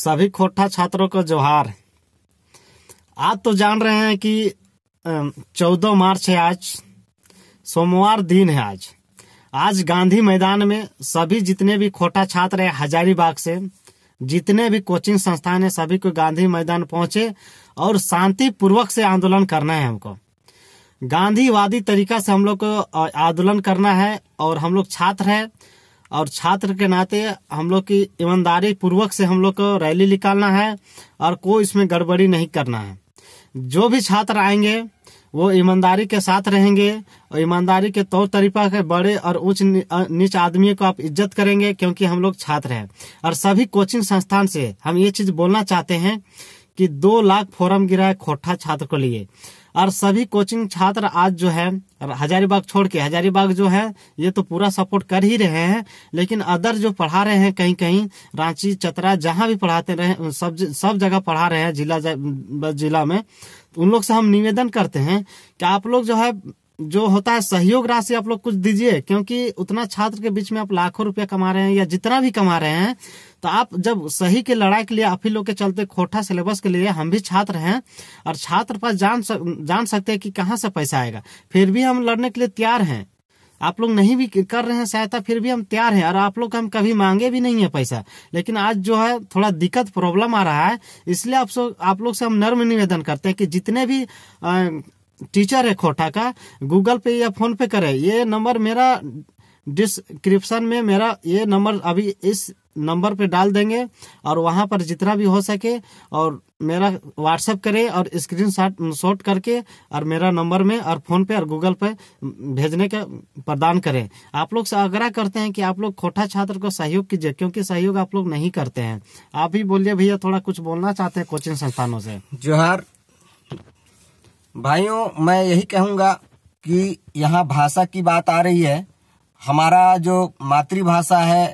सभी खोटा छात्रों को जोहार आज तो जान रहे हैं कि चौदह मार्च है आज सोमवार दिन है आज आज गांधी मैदान में सभी जितने भी खोटा छात्र है हजारीबाग से जितने भी कोचिंग संस्थान है सभी को गांधी मैदान पहुंचे और शांति पूर्वक से आंदोलन करना है हमको गांधीवादी तरीका से हम लोग को आंदोलन करना है और हम लोग छात्र हैं और छात्र के नाते हम लोग की ईमानदारी पूर्वक से हम लोग को रैली निकालना है और कोई इसमें गड़बड़ी नहीं करना है जो भी छात्र आएंगे वो ईमानदारी के साथ रहेंगे और ईमानदारी के तौर तरीका के बड़े और उच्च नीच आदमियों को आप इज्जत करेंगे क्योंकि हम लोग छात्र हैं और सभी कोचिंग संस्थान से हम ये चीज बोलना चाहते हैं कि दो लाख फॉर्म गिरा है खोटा छात्र को लिए और सभी कोचिंग छात्र आज जो है हजारीबाग छोड़ के हजारीबाग जो है ये तो पूरा सपोर्ट कर ही रहे हैं लेकिन अदर जो पढ़ा रहे हैं कहीं कहीं रांची चतरा जहां भी पढ़ाते रहे सब सब जगह पढ़ा रहे हैं जिला जिला में उन लोग से हम निवेदन करते हैं कि आप लोग जो है जो होता है सहयोग राशि आप लोग कुछ दीजिए क्योंकि उतना छात्र के बीच में आप लाखों रुपया कमा रहे हैं या जितना भी कमा रहे हैं तो आप जब सही के लड़ाई के लिए आप ही लोग के चलते खोटा सिलेबस के लिए हम भी छात्र हैं और छात्र पास जान सक, जान सकते हैं कि कहाँ से पैसा आएगा फिर भी हम लड़ने के लिए तैयार हैं आप लोग नहीं भी कर रहे हैं सहायता फिर भी हम तैयार हैं और आप लोग हम कभी मांगे भी नहीं है पैसा लेकिन आज जो है थोड़ा दिक्कत प्रॉब्लम आ रहा है इसलिए आप, आप लोग से हम नर्म निवेदन करते हैं कि जितने भी आ, टीचर है खोटा का गूगल पे या फोन पे करे ये नंबर मेरा डिस्क्रिप्शन में मेरा ये नंबर अभी इस नंबर पे डाल देंगे और वहाँ पर जितना भी हो सके और मेरा व्हाट्सएप करें और स्क्रीन शॉट करके और मेरा नंबर में और फ़ोन पे और गूगल पे भेजने का प्रदान करें आप लोग से आग्रह करते हैं कि आप लोग खोटा छात्र को सहयोग कीजिए क्योंकि सहयोग आप लोग नहीं करते हैं आप भी बोलिए भैया थोड़ा कुछ बोलना चाहते हैं कोचिंग संस्थानों से जोहार भाइयों मैं यही कहूँगा कि यहाँ भाषा की बात आ रही है हमारा जो मातृभाषा है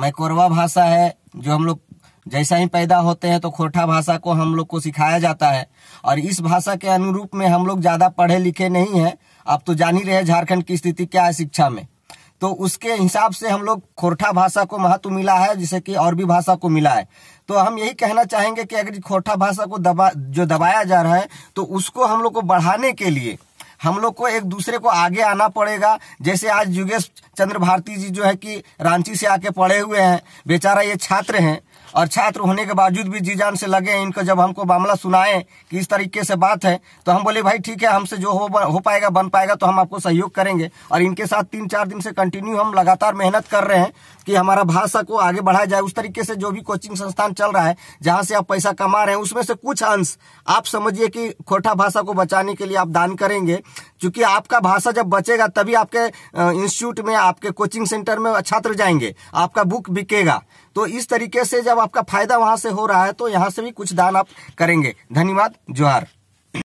मैकोरवा भाषा है जो हम लोग जैसा ही पैदा होते हैं तो खोटा भाषा को हम लोग को सिखाया जाता है और इस भाषा के अनुरूप में हम लोग ज़्यादा पढ़े लिखे नहीं हैं आप तो जान ही रहे झारखंड की स्थिति क्या है शिक्षा में तो उसके हिसाब से हम लोग खोरठा भाषा को महत्व मिला है जिसे कि और भी भाषा को मिला है तो हम यही कहना चाहेंगे कि अगर खोरठा भाषा को दबा जो दबाया जा रहा है तो उसको हम लोग को बढ़ाने के लिए हम लोग को एक दूसरे को आगे आना पड़ेगा जैसे आज युगेश चंद्र भारती जी जो है कि रांची से आके पढ़े हुए हैं बेचारा ये छात्र हैं और छात्र होने के बावजूद भी जी जान से लगे इनको जब हमको मामला सुनाए कि इस तरीके से बात है तो हम बोले भाई ठीक है हमसे जो हो हो पाएगा बन पाएगा तो हम आपको सहयोग करेंगे और इनके साथ तीन चार दिन से कंटिन्यू हम लगातार मेहनत कर रहे हैं कि हमारा भाषा को आगे बढ़ाया जाए उस तरीके से जो भी कोचिंग संस्थान चल रहा है जहाँ से आप पैसा कमा रहे हैं उसमें से कुछ अंश आप समझिए कि खोटा भाषा को बचाने के लिए आप दान करेंगे क्योंकि आपका भाषा जब बचेगा तभी आपके इंस्टीट्यूट में आपके कोचिंग सेंटर में छात्र जाएंगे आपका बुक बिकेगा तो इस तरीके से जब आपका फायदा वहां से हो रहा है तो यहाँ से भी कुछ दान आप करेंगे धन्यवाद जोहार